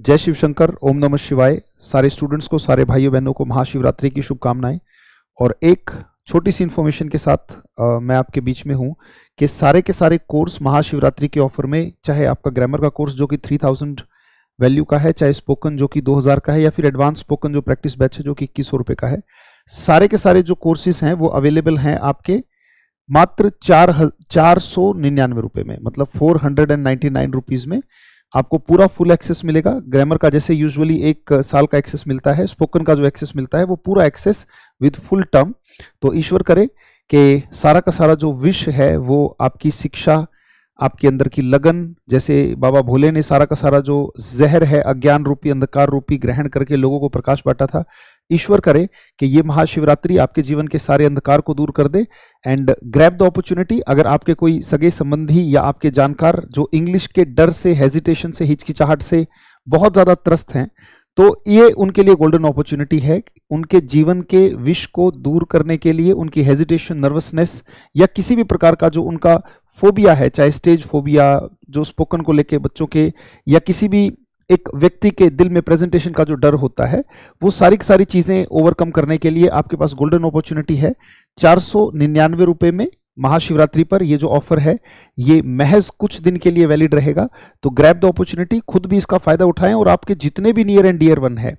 जय शिव शंकर ओम नमः शिवाय सारे स्टूडेंट्स को सारे भाइयों बहनों को महाशिवरात्रि की शुभकामनाएं और एक छोटी सी इन्फॉर्मेशन के साथ आ, मैं आपके बीच में हूं कि सारे के सारे कोर्स महाशिवरात्रि के ऑफर में चाहे आपका ग्रामर का कोर्स जो कि थ्री थाउजेंड वैल्यू का है चाहे स्पोकन जो कि 2000 का है या फिर एडवांस स्पोकन जो प्रैक्टिस बैच है जो कि इक्कीस रुपए का है सारे के सारे जो कोर्सेज हैं वो अवेलेबल हैं आपके मात्र चार चार सौ निन्यानवे में मतलब four hundred and ninety nine में आपको पूरा फुल एक्सेस मिलेगा ग्रामर का जैसे यूजुअली एक साल का एक्सेस मिलता है स्पोकन का जो एक्सेस मिलता है वो पूरा एक्सेस विद फुल टर्म तो ईश्वर करे कि सारा का सारा जो विष है वो आपकी शिक्षा आपके अंदर की लगन जैसे बाबा भोले ने सारा का सारा जो जहर है अज्ञान रूपी अंधकार रूपी ग्रहण करके लोगों को प्रकाश बांटा था ईश्वर करे कि ये महाशिवरात्रि आपके जीवन के सारे अंधकार को दूर कर दे एंड ग्रैप द अपॉर्चुनिटी अगर आपके कोई सगे संबंधी या आपके जानकार जो इंग्लिश के डर से हेजिटेशन से हिचकिचाहट से बहुत ज़्यादा त्रस्त हैं तो ये उनके लिए गोल्डन अपॉर्चुनिटी है उनके जीवन के विष को दूर करने के लिए उनकी हेजिटेशन नर्वसनेस या किसी भी प्रकार का जो उनका फोबिया है चाहे स्टेज फोबिया जो स्पोकन को लेके बच्चों के या किसी भी एक व्यक्ति के दिल में प्रेजेंटेशन का जो डर होता है वो सारी की सारी चीज़ें ओवरकम करने के लिए आपके पास गोल्डन अपॉर्चुनिटी है चार सौ निन्यानवे में महाशिवरात्रि पर ये जो ऑफर है ये महज कुछ दिन के लिए वैलिड रहेगा तो ग्रैप द अपॉर्चुनिटी खुद भी इसका फायदा उठाएं और आपके जितने भी नियर एंड डियर वन है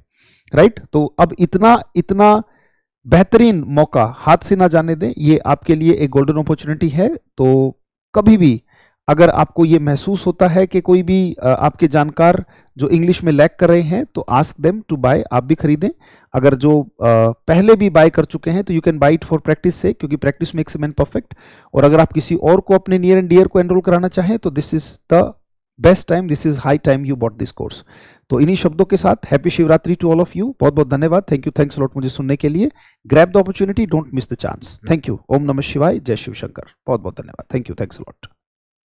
राइट तो अब इतना इतना बेहतरीन मौका हाथ से ना जाने दें ये आपके लिए एक गोल्डन अपॉर्चुनिटी है तो कभी भी अगर आपको ये महसूस होता है कि कोई भी आपके जानकार जो इंग्लिश में लैक कर रहे हैं तो आस्क देम टू बाय आप भी खरीदें अगर जो पहले भी बाय कर चुके हैं तो you can buy it for practice से क्योंकि प्रैक्टिस मेक्स मैन परफेक्ट और अगर आप किसी और को अपने नियर एंड डियर को एनरोल कराना चाहें तो this is the best time this is high time you bought this course तो इन्हीं शब्दों के साथ happy Shivratri to all of you बहुत बहुत धन्यवाद थैंक यू थैंक्स लॉट मुझे सुनने के लिए grab the opportunity don't miss the chance thank you ओम नमः शिवाय जय शिव शंकर बहुत बहुत धन्यवाद थैंक यू थैंक्स लॉट